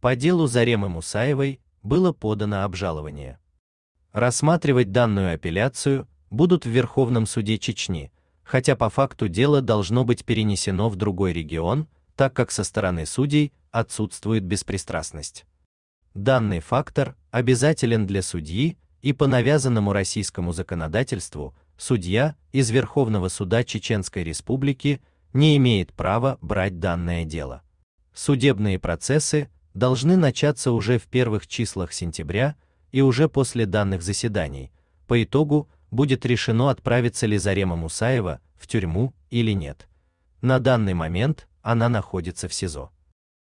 По делу Заремы Мусаевой было подано обжалование. Рассматривать данную апелляцию будут в Верховном суде Чечни, хотя по факту дело должно быть перенесено в другой регион, так как со стороны судей отсутствует беспристрастность. Данный фактор обязателен для судьи, и по навязанному российскому законодательству судья из Верховного суда Чеченской Республики не имеет права брать данное дело. Судебные процессы должны начаться уже в первых числах сентября, и уже после данных заседаний по итогу будет решено отправиться ли Зарема Мусаева в тюрьму или нет. На данный момент она находится в СИЗО.